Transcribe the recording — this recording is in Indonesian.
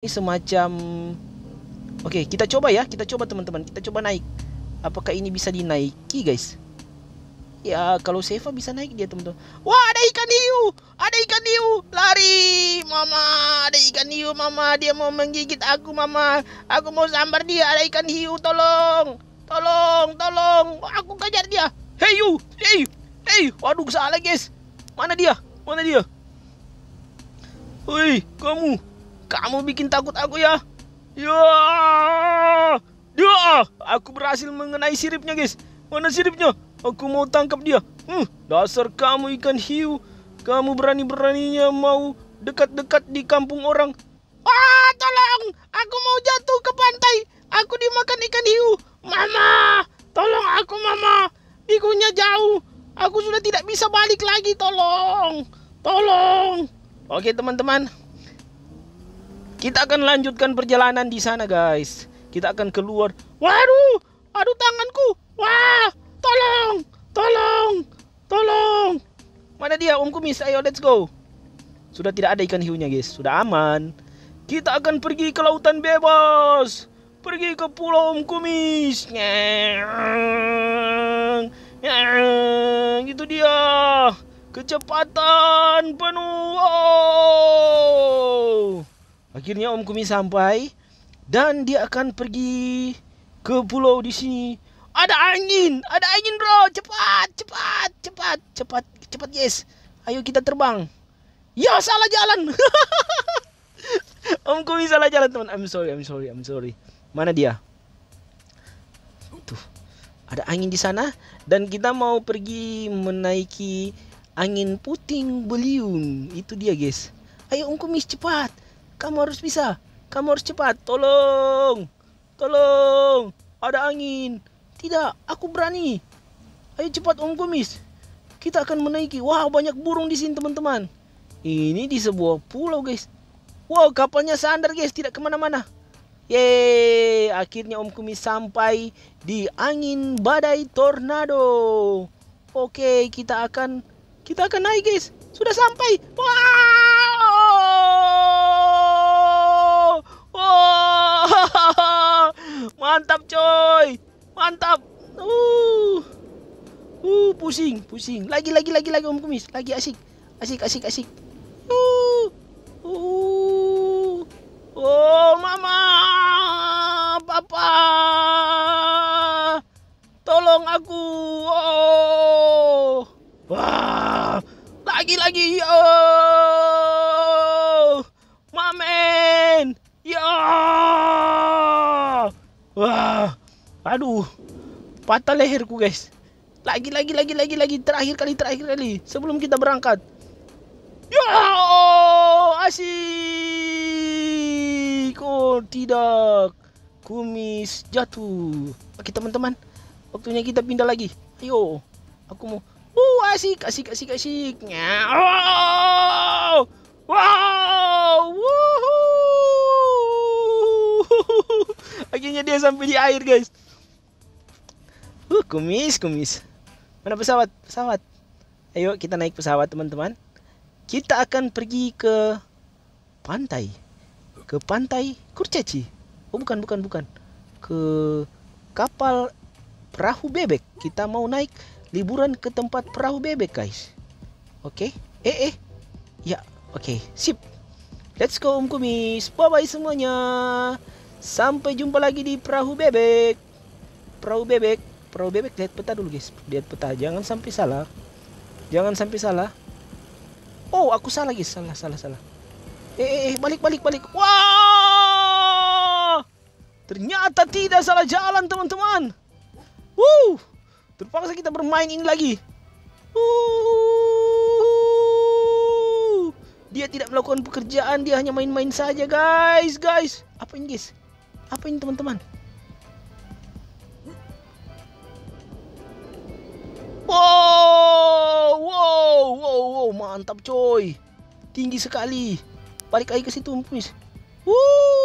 ini semacam Oke, okay, kita coba ya. Kita coba teman-teman. Kita coba naik. Apakah ini bisa dinaiki, guys? Ya, kalau Seva bisa naik dia, teman-teman. Wah, ada ikan hiu. Ada ikan hiu. Lari, Mama. Ada ikan hiu, Mama. Dia mau menggigit aku, Mama. Aku mau sambar dia. Ada ikan hiu, tolong. Tolong, tolong. Aku kejar dia. Hey you. Hey. Hey, waduh salah, guys. Mana dia? Mana dia? Woi, kamu. Kamu bikin takut aku ya? Ya, ya, aku berhasil mengenai siripnya guys. Mana siripnya? Aku mau tangkap dia. Hmm, dasar kamu ikan hiu. Kamu berani-beraninya mau dekat-dekat di kampung orang. Wah, tolong! Aku mau jatuh ke pantai. Aku dimakan ikan hiu. Mama, tolong aku mama. Bikunya jauh. Aku sudah tidak bisa balik lagi. Tolong, tolong. Oke teman-teman, kita akan lanjutkan perjalanan di sana, guys. Kita akan keluar. Waduh, aduh tanganku. Wah, tolong, tolong, tolong. Mana dia, Om Kumis? Ayo, let's go. Sudah tidak ada ikan hiunya, guys. Sudah aman. Kita akan pergi ke lautan bebas. Pergi ke pulau Om Kumis. Nyeng. Nyeng. Itu dia. Kecepatan penuh. Oh. Akhirnya Om Kumi sampai dan dia akan pergi ke pulau di sini. Ada angin, ada angin bro, cepat, cepat, cepat, cepat, cepat yes. Ayo kita terbang. Ya salah jalan. Om Kumi salah jalan teman. I'm sorry, I'm sorry, I'm sorry. Mana dia? Tuh, ada angin di sana dan kita mau pergi menaiki angin puting beliung. Itu dia guys. Ayo Om Kumi cepat. Kamu harus bisa. Kamu harus cepat. Tolong. Tolong. Ada angin. Tidak, aku berani. Ayo cepat Om Kumis. Kita akan menaiki. Wah, banyak burung di sini, teman-teman. Ini di sebuah pulau, guys. Wow, kapalnya sandar, guys. Tidak kemana-mana. Yeay, akhirnya Om Kumis sampai di angin badai tornado. Oke, kita akan kita akan naik, guys. Sudah sampai. Wah! Mantap coy. Mantap. Uh. Uh, pusing, pusing. Lagi lagi lagi lagi Om Kumis. Lagi asik. Asik asik asik. Uh. Uh. Oh, mama. Papa. Tolong aku. Oh. Wah. Lagi lagi. Oh. Aduh. Patah leherku guys. Lagi lagi lagi lagi lagi terakhir kali terakhir kali sebelum kita berangkat. Yo, Asik. Oh, tidak. Kumis jatuh. Oke, teman-teman. Waktunya kita pindah lagi. Ayo. Aku mau Uh, asik, asik, asik, asik. Wow. Wow. Woohoo. Akhirnya dia sampai di air, guys. Uh, kumis, kumis. Mana pesawat? Pesawat. Ayo kita naik pesawat, teman-teman. Kita akan pergi ke pantai. Ke pantai Kurcaci. Oh, bukan, bukan, bukan. Ke kapal perahu bebek. Kita mau naik liburan ke tempat perahu bebek, guys. Oke. Okay. Eh, eh. Ya, oke. Okay. Sip. Let's go, Om Kumis. Bye-bye semuanya. Sampai jumpa lagi di perahu bebek. Perahu bebek perahu bebek lihat peta dulu guys lihat peta jangan sampai salah jangan sampai salah oh aku salah guys salah salah salah eh eh, eh balik balik balik wah ternyata tidak salah jalan teman-teman wow terpaksa kita bermain ini lagi Wuh. dia tidak melakukan pekerjaan dia hanya main-main saja guys guys apa ini guys apa ini teman-teman Mantap coy. Tinggi sekali. Balik lagi ke situ, Puis. woo.